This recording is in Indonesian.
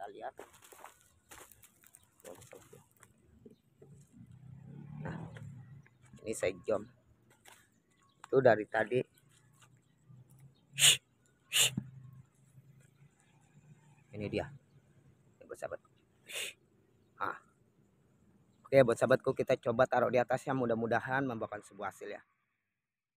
kita lihat nah ini saya jom itu dari tadi ini dia ya, buat sahabat ah oke buat sahabatku kita coba taruh di atasnya mudah-mudahan membawakan sebuah hasil ya